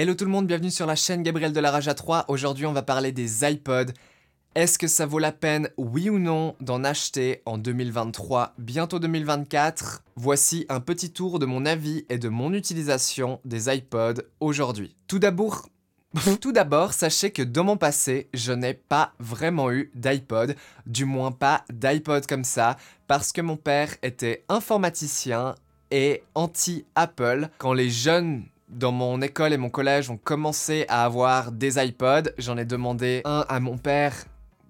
Hello tout le monde, bienvenue sur la chaîne Gabriel de la Rage à 3. Aujourd'hui, on va parler des iPods. Est-ce que ça vaut la peine, oui ou non, d'en acheter en 2023, bientôt 2024 Voici un petit tour de mon avis et de mon utilisation des iPods aujourd'hui. Tout d'abord, tout d'abord, sachez que dans mon passé, je n'ai pas vraiment eu d'iPod, du moins pas d'iPod comme ça, parce que mon père était informaticien et anti-Apple. Quand les jeunes dans mon école et mon collège, on commençait à avoir des iPods. J'en ai demandé un à mon père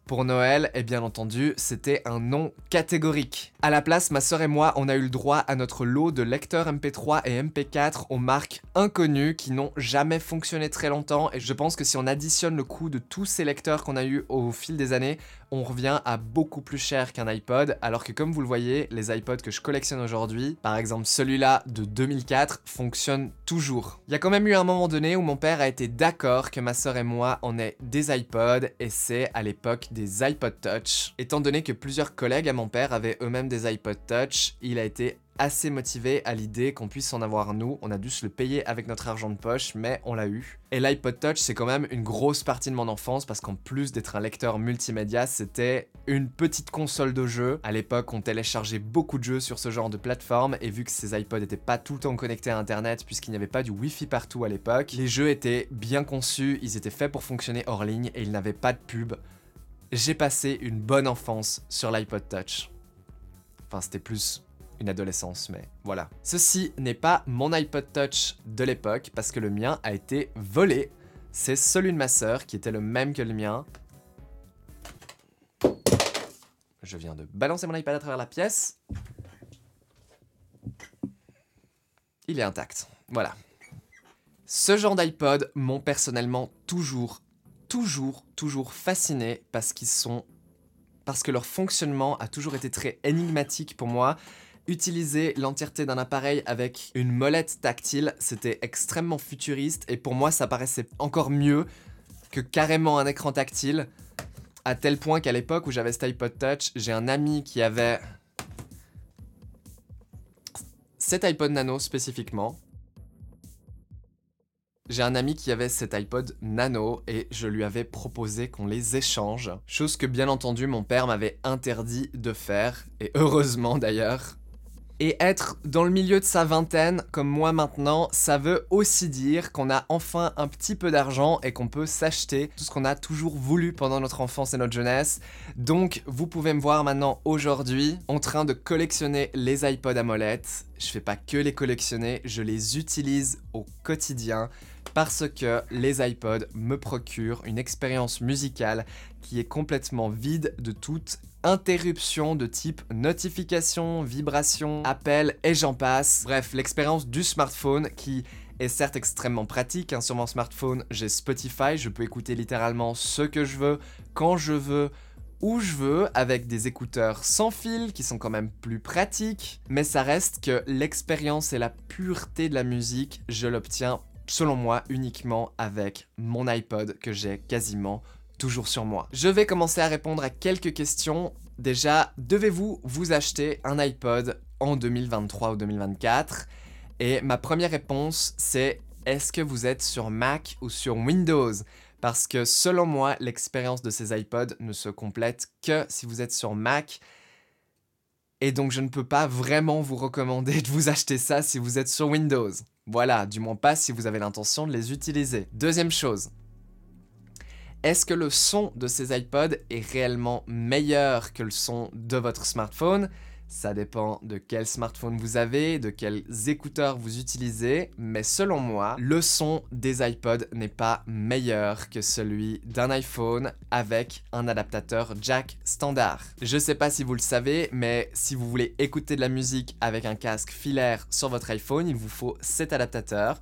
pour Noël, et bien entendu, c'était un non catégorique. À la place, ma sœur et moi, on a eu le droit à notre lot de lecteurs MP3 et MP4 aux marques inconnues qui n'ont jamais fonctionné très longtemps, et je pense que si on additionne le coût de tous ces lecteurs qu'on a eu au fil des années, on revient à beaucoup plus cher qu'un iPod, alors que comme vous le voyez, les iPods que je collectionne aujourd'hui, par exemple celui-là de 2004, fonctionnent toujours. Il y a quand même eu un moment donné où mon père a été d'accord que ma soeur et moi en aient des iPods, et c'est à l'époque des iPod Touch. Étant donné que plusieurs collègues à mon père avaient eux-mêmes des iPod Touch, il a été assez motivé à l'idée qu'on puisse en avoir nous. On a dû se le payer avec notre argent de poche, mais on l'a eu. Et l'iPod Touch, c'est quand même une grosse partie de mon enfance parce qu'en plus d'être un lecteur multimédia, c'était une petite console de jeu. À l'époque, on téléchargeait beaucoup de jeux sur ce genre de plateforme et vu que ces iPods n'étaient pas tout le temps connectés à Internet puisqu'il n'y avait pas du Wi-Fi partout à l'époque, les jeux étaient bien conçus, ils étaient faits pour fonctionner hors ligne et ils n'avaient pas de pub. J'ai passé une bonne enfance sur l'iPod Touch. Enfin, c'était plus une adolescence, mais voilà. Ceci n'est pas mon iPod Touch de l'époque, parce que le mien a été volé. C'est celui de ma sœur, qui était le même que le mien. Je viens de balancer mon iPad à travers la pièce. Il est intact. Voilà. Ce genre d'iPod m'ont personnellement toujours, toujours, toujours fasciné parce qu'ils sont parce que leur fonctionnement a toujours été très énigmatique pour moi. Utiliser l'entièreté d'un appareil avec une molette tactile, c'était extrêmement futuriste et pour moi ça paraissait encore mieux que carrément un écran tactile, à tel point qu'à l'époque où j'avais cet iPod Touch, j'ai un ami qui avait cet iPod Nano spécifiquement. J'ai un ami qui avait cet iPod Nano et je lui avais proposé qu'on les échange, chose que bien entendu mon père m'avait interdit de faire, et heureusement d'ailleurs. Et être dans le milieu de sa vingtaine, comme moi maintenant, ça veut aussi dire qu'on a enfin un petit peu d'argent et qu'on peut s'acheter tout ce qu'on a toujours voulu pendant notre enfance et notre jeunesse. Donc vous pouvez me voir maintenant aujourd'hui en train de collectionner les iPods à molette. Je fais pas que les collectionner, je les utilise au quotidien parce que les iPods me procurent une expérience musicale qui est complètement vide de toute interruption de type notification, vibration, appel et j'en passe. Bref, l'expérience du smartphone qui est certes extrêmement pratique. Hein, sur mon smartphone, j'ai Spotify, je peux écouter littéralement ce que je veux, quand je veux, où je veux, avec des écouteurs sans fil qui sont quand même plus pratiques. Mais ça reste que l'expérience et la pureté de la musique, je l'obtiens selon moi, uniquement avec mon iPod que j'ai quasiment toujours sur moi. Je vais commencer à répondre à quelques questions. Déjà, devez-vous vous acheter un iPod en 2023 ou 2024 Et ma première réponse, c'est est-ce que vous êtes sur Mac ou sur Windows Parce que selon moi, l'expérience de ces iPods ne se complète que si vous êtes sur Mac. Et donc je ne peux pas vraiment vous recommander de vous acheter ça si vous êtes sur Windows. Voilà, du moins pas si vous avez l'intention de les utiliser. Deuxième chose, est-ce que le son de ces iPods est réellement meilleur que le son de votre smartphone ça dépend de quel smartphone vous avez, de quels écouteurs vous utilisez, mais selon moi, le son des iPods n'est pas meilleur que celui d'un iPhone avec un adaptateur jack standard. Je sais pas si vous le savez, mais si vous voulez écouter de la musique avec un casque filaire sur votre iPhone, il vous faut cet adaptateur.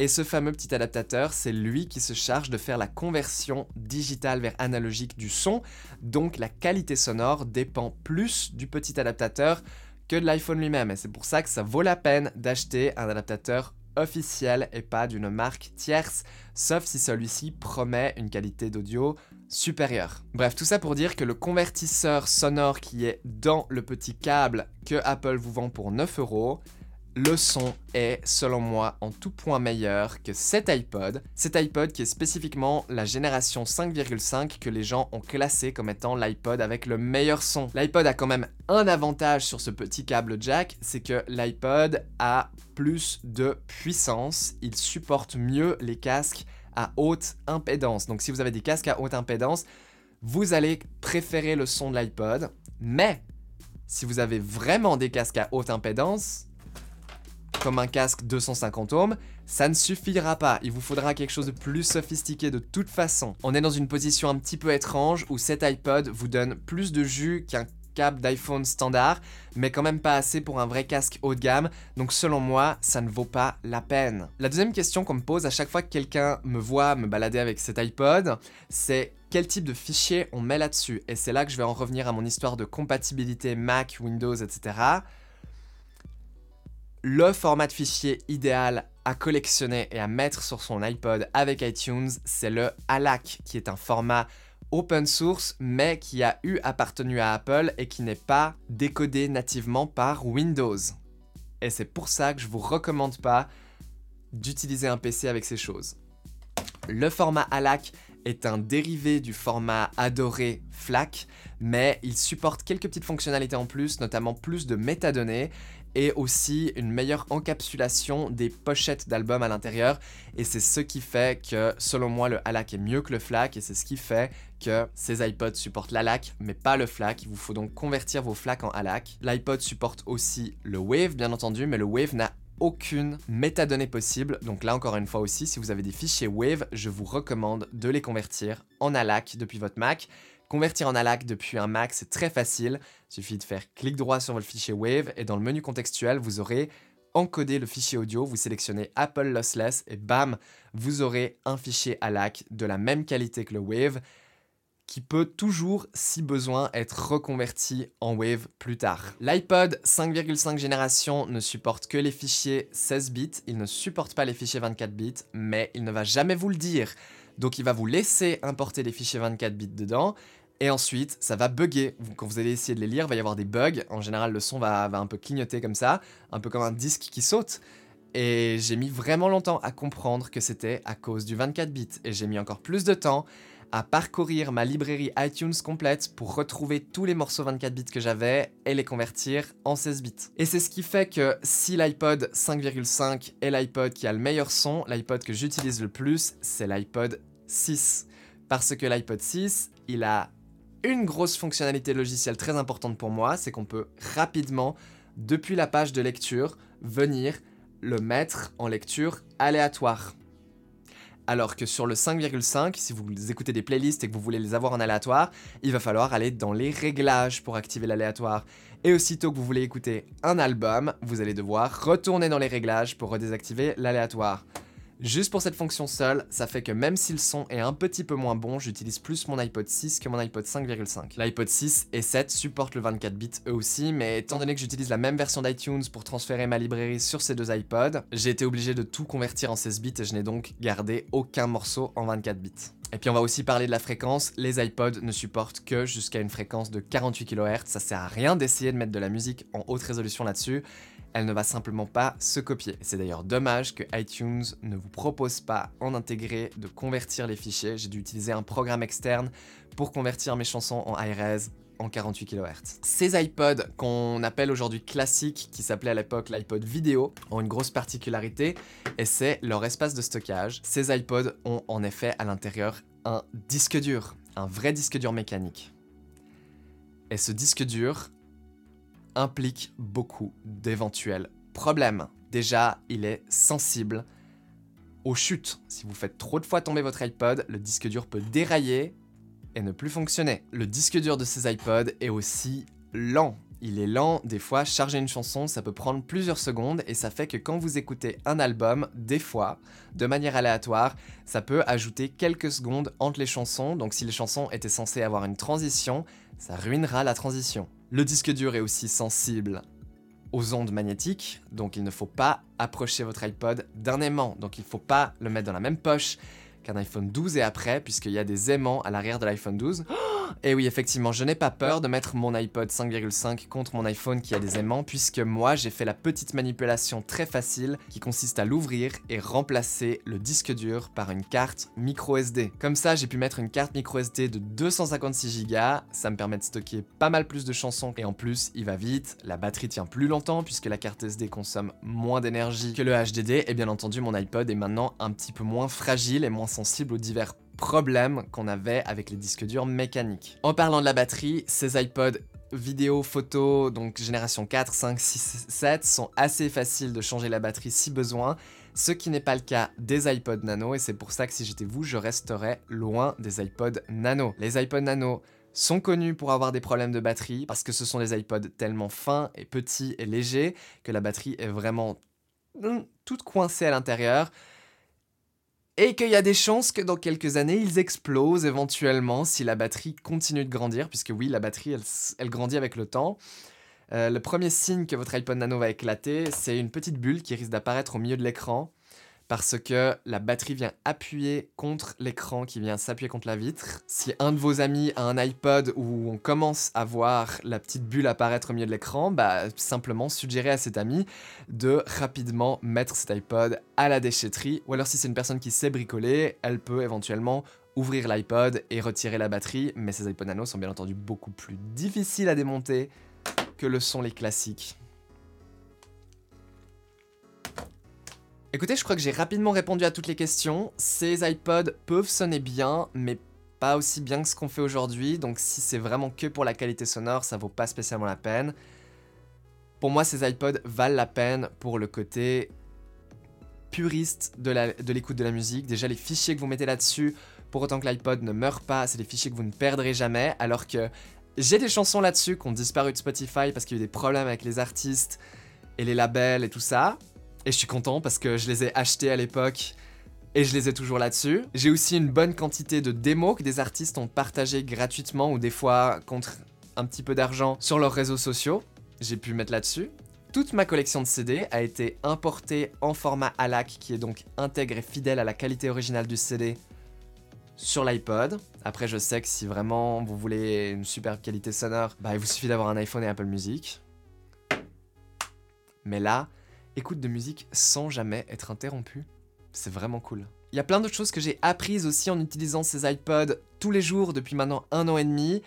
Et ce fameux petit adaptateur, c'est lui qui se charge de faire la conversion digitale vers analogique du son, donc la qualité sonore dépend plus du petit adaptateur que de l'iPhone lui-même, et c'est pour ça que ça vaut la peine d'acheter un adaptateur officiel et pas d'une marque tierce, sauf si celui-ci promet une qualité d'audio supérieure. Bref, tout ça pour dire que le convertisseur sonore qui est dans le petit câble que Apple vous vend pour 9 euros, le son est, selon moi, en tout point meilleur que cet iPod. Cet iPod qui est spécifiquement la génération 5,5 que les gens ont classé comme étant l'iPod avec le meilleur son. L'iPod a quand même un avantage sur ce petit câble jack, c'est que l'iPod a plus de puissance, il supporte mieux les casques à haute impédance. Donc si vous avez des casques à haute impédance, vous allez préférer le son de l'iPod, mais si vous avez vraiment des casques à haute impédance, comme un casque 250 ohms, ça ne suffira pas, il vous faudra quelque chose de plus sophistiqué de toute façon. On est dans une position un petit peu étrange où cet iPod vous donne plus de jus qu'un câble d'iPhone standard, mais quand même pas assez pour un vrai casque haut de gamme, donc selon moi, ça ne vaut pas la peine. La deuxième question qu'on me pose à chaque fois que quelqu'un me voit me balader avec cet iPod, c'est quel type de fichier on met là-dessus Et c'est là que je vais en revenir à mon histoire de compatibilité Mac, Windows, etc le format de fichier idéal à collectionner et à mettre sur son iPod avec iTunes, c'est le ALAC, qui est un format open source, mais qui a eu appartenu à Apple et qui n'est pas décodé nativement par Windows. Et c'est pour ça que je vous recommande pas d'utiliser un PC avec ces choses. Le format ALAC est un dérivé du format adoré FLAC, mais il supporte quelques petites fonctionnalités en plus, notamment plus de métadonnées, et aussi une meilleure encapsulation des pochettes d'albums à l'intérieur. Et c'est ce qui fait que, selon moi, le Halak est mieux que le FLAC et c'est ce qui fait que ces iPods supportent l'ALAC mais pas le FLAC. Il vous faut donc convertir vos FLAC en halak. L'iPod supporte aussi le Wave, bien entendu, mais le Wave n'a aucune métadonnée possible. Donc là encore une fois aussi, si vous avez des fichiers Wave, je vous recommande de les convertir en ALAC depuis votre Mac. Convertir en ALAC depuis un Mac, c'est très facile. Il suffit de faire clic droit sur votre fichier Wave et dans le menu contextuel, vous aurez encodé le fichier audio, vous sélectionnez Apple Lossless et bam, vous aurez un fichier ALAC de la même qualité que le Wave qui peut toujours, si besoin, être reconverti en Wave plus tard. L'iPod 5,5 génération ne supporte que les fichiers 16 bits, il ne supporte pas les fichiers 24 bits, mais il ne va jamais vous le dire. Donc il va vous laisser importer les fichiers 24 bits dedans, et ensuite, ça va bugger. Quand vous allez essayer de les lire, il va y avoir des bugs. En général, le son va, un peu clignoter comme ça, un peu comme un disque qui saute. Et j'ai mis vraiment longtemps à comprendre que c'était à cause du 24 bits. Et j'ai mis encore plus de temps à parcourir ma librairie iTunes complète pour retrouver tous les morceaux 24 bits que j'avais et les convertir en 16 bits. Et c'est ce qui fait que si l'iPod 5,5 est l'iPod qui a le meilleur son, l'iPod que j'utilise le plus, c'est l'iPod 6. Parce que l'iPod 6, il a une grosse fonctionnalité logicielle très importante pour moi, c'est qu'on peut rapidement, depuis la page de lecture, venir le mettre en lecture aléatoire. Alors que sur le 5,5, si vous écoutez des playlists et que vous voulez les avoir en aléatoire, il va falloir aller dans les réglages pour activer l'aléatoire. Et aussitôt que vous voulez écouter un album, vous allez devoir retourner dans les réglages pour redésactiver l'aléatoire. Juste pour cette fonction seule, ça fait que même si le son est un petit peu moins bon, j'utilise plus mon iPod 6 que mon iPod 5,5. L'iPod 6 et 7 supportent le 24 bits eux aussi, mais étant donné que j'utilise la même version d'iTunes pour transférer ma librairie sur ces deux iPods, j'ai été obligé de tout convertir en 16 bits et je n'ai donc gardé aucun morceau en 24 bits. Et puis on va aussi parler de la fréquence, les iPods ne supportent que jusqu'à une fréquence de 48 kHz, ça sert à rien d'essayer de mettre de la musique en haute résolution là-dessus, elle ne va simplement pas se copier. C'est d'ailleurs dommage que iTunes ne vous propose pas en intégré de convertir les fichiers. J'ai dû utiliser un programme externe pour convertir mes chansons en iRes en 48 kHz. Ces iPods qu'on appelle aujourd'hui classiques, qui s'appelait à l'époque l'iPod vidéo, ont une grosse particularité et c'est leur espace de stockage. Ces iPods ont en effet à l'intérieur un disque dur, un vrai disque dur mécanique. Et ce disque dur implique beaucoup d'éventuels problèmes. Déjà, il est sensible aux chutes. Si vous faites trop de fois tomber votre iPod, le disque dur peut dérailler et ne plus fonctionner. Le disque dur de ces iPods est aussi lent. Il est lent, des fois charger une chanson, ça peut prendre plusieurs secondes et ça fait que quand vous écoutez un album, des fois, de manière aléatoire, ça peut ajouter quelques secondes entre les chansons. Donc si les chansons étaient censées avoir une transition, ça ruinera la transition. Le disque dur est aussi sensible aux ondes magnétiques, donc il ne faut pas approcher votre iPod d'un aimant, donc il ne faut pas le mettre dans la même poche, qu'un iPhone 12 et après, puisqu'il y a des aimants à l'arrière de l'iPhone 12. Et oui, effectivement, je n'ai pas peur de mettre mon iPod 5,5 contre mon iPhone qui a des aimants, puisque moi j'ai fait la petite manipulation très facile qui consiste à l'ouvrir et remplacer le disque dur par une carte micro SD. Comme ça, j'ai pu mettre une carte micro SD de 256 Go, ça me permet de stocker pas mal plus de chansons et en plus, il va vite, la batterie tient plus longtemps puisque la carte SD consomme moins d'énergie que le HDD et bien entendu, mon iPod est maintenant un petit peu moins fragile et moins sensible aux divers problèmes qu'on avait avec les disques durs mécaniques. En parlant de la batterie, ces iPods vidéo, photo, donc génération 4, 5, 6, 7 sont assez faciles de changer la batterie si besoin, ce qui n'est pas le cas des iPod Nano et c'est pour ça que si j'étais vous, je resterais loin des iPod Nano. Les iPod Nano sont connus pour avoir des problèmes de batterie parce que ce sont des iPods tellement fins et petits et légers que la batterie est vraiment hmm, toute coincée à l'intérieur et qu'il y a des chances que dans quelques années, ils explosent éventuellement si la batterie continue de grandir, puisque oui, la batterie, elle, grandit avec le temps. Euh, le premier signe que votre iPhone Nano va éclater, c'est une petite bulle qui risque d'apparaître au milieu de l'écran parce que la batterie vient appuyer contre l'écran qui vient s'appuyer contre la vitre. Si un de vos amis a un iPod où on commence à voir la petite bulle apparaître au milieu de l'écran, bah simplement suggérer à cet ami de rapidement mettre cet iPod à la déchetterie ou alors si c'est une personne qui sait bricoler, elle peut éventuellement ouvrir l'iPod et retirer la batterie, mais ces iPod Nano sont bien entendu beaucoup plus difficiles à démonter que le sont les classiques. Écoutez, je crois que j'ai rapidement répondu à toutes les questions. Ces iPods peuvent sonner bien, mais pas aussi bien que ce qu'on fait aujourd'hui, donc si c'est vraiment que pour la qualité sonore, ça vaut pas spécialement la peine. Pour moi, ces iPods valent la peine pour le côté puriste de l'écoute de, la musique. Déjà, les fichiers que vous mettez là-dessus, pour autant que l'iPod ne meure pas, c'est des fichiers que vous ne perdrez jamais, alors que j'ai des chansons là-dessus qui ont disparu de Spotify parce qu'il y a eu des problèmes avec les artistes et les labels et tout ça. Et je suis content parce que je les ai achetés à l'époque et je les ai toujours là-dessus. J'ai aussi une bonne quantité de démos que des artistes ont partagées gratuitement ou des fois contre un petit peu d'argent sur leurs réseaux sociaux. J'ai pu mettre là-dessus. Toute ma collection de CD a été importée en format ALAC qui est donc intègre et fidèle à la qualité originale du CD sur l'iPod. Après je sais que si vraiment vous voulez une superbe qualité sonore, bah, il vous suffit d'avoir un iPhone et Apple Music. Mais là, écoute de musique sans jamais être interrompu. C'est vraiment cool. Il y a plein d'autres choses que j'ai apprises aussi en utilisant ces iPods tous les jours depuis maintenant un an et demi,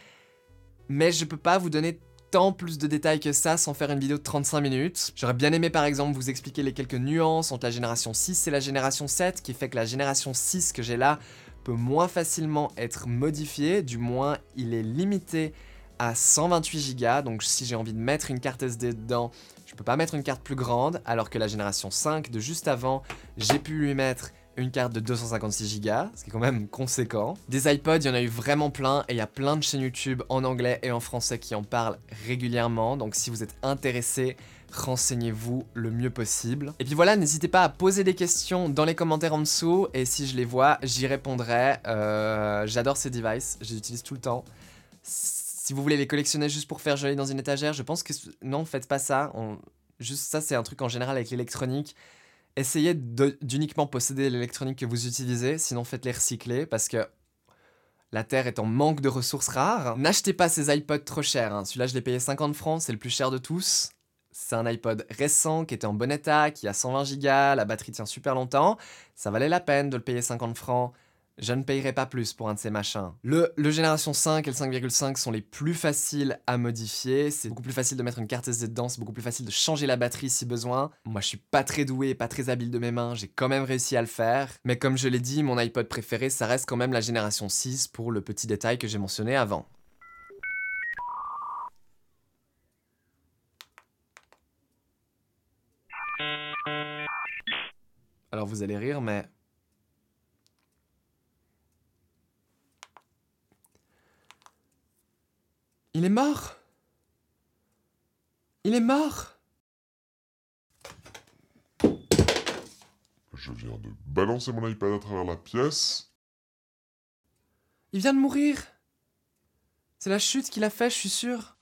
mais je peux pas vous donner tant plus de détails que ça sans faire une vidéo de 35 minutes. J'aurais bien aimé par exemple vous expliquer les quelques nuances entre la génération 6 et la génération 7 qui fait que la génération 6 que j'ai là peut moins facilement être modifiée, du moins il est limité à 128 Go, donc si j'ai envie de mettre une carte SD dedans, pas mettre une carte plus grande, alors que la génération 5 de juste avant, j'ai pu lui mettre une carte de 256 Go, ce qui est quand même conséquent. Des iPods, il y en a eu vraiment plein et il y a plein de chaînes YouTube en anglais et en français qui en parlent régulièrement. Donc si vous êtes intéressé, renseignez-vous le mieux possible. Et puis voilà, n'hésitez pas à poser des questions dans les commentaires en dessous et si je les vois, j'y répondrai. Euh, j'adore ces devices, je les utilise tout le temps si vous voulez les collectionner juste pour faire joli dans une étagère, je pense que non, faites pas ça. Juste ça, c'est un truc en général avec l'électronique. Essayez d'uniquement posséder l'électronique que vous utilisez, sinon faites-les recycler parce que la Terre est en manque de ressources rares. N'achetez pas ces iPods trop chers. Hein. Celui-là, je l'ai payé 50 francs, c'est le plus cher de tous. C'est un iPod récent qui était en bon état, qui a 120 gigas, la batterie tient super longtemps. Ça valait la peine de le payer 50 francs. Je ne payerai pas plus pour un de ces machins. Le, le Génération 5 et le 5,5 sont les plus faciles à modifier. C'est beaucoup plus facile de mettre une carte SD dedans, c'est beaucoup plus facile de changer la batterie si besoin. Moi, je suis pas très doué, pas très habile de mes mains, j'ai quand même réussi à le faire. Mais comme je l'ai dit, mon iPod préféré, ça reste quand même la Génération 6 pour le petit détail que j'ai mentionné avant. Alors vous allez rire, mais Il est mort Il est mort Je viens de balancer mon iPad à travers la pièce. Il vient de mourir C'est la chute qu'il a fait, je suis sûre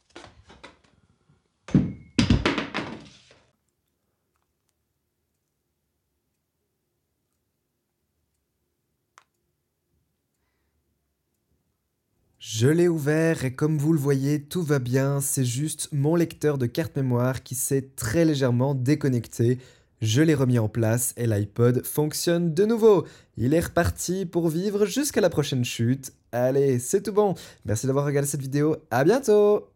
Je l'ai ouvert et comme vous le voyez, tout va bien, c'est juste mon lecteur de carte mémoire qui s'est très légèrement déconnecté. Je l'ai remis en place et l'iPod fonctionne de nouveau. Il est reparti pour vivre jusqu'à la prochaine chute. Allez, c'est tout bon. Merci d'avoir regardé cette vidéo. À bientôt.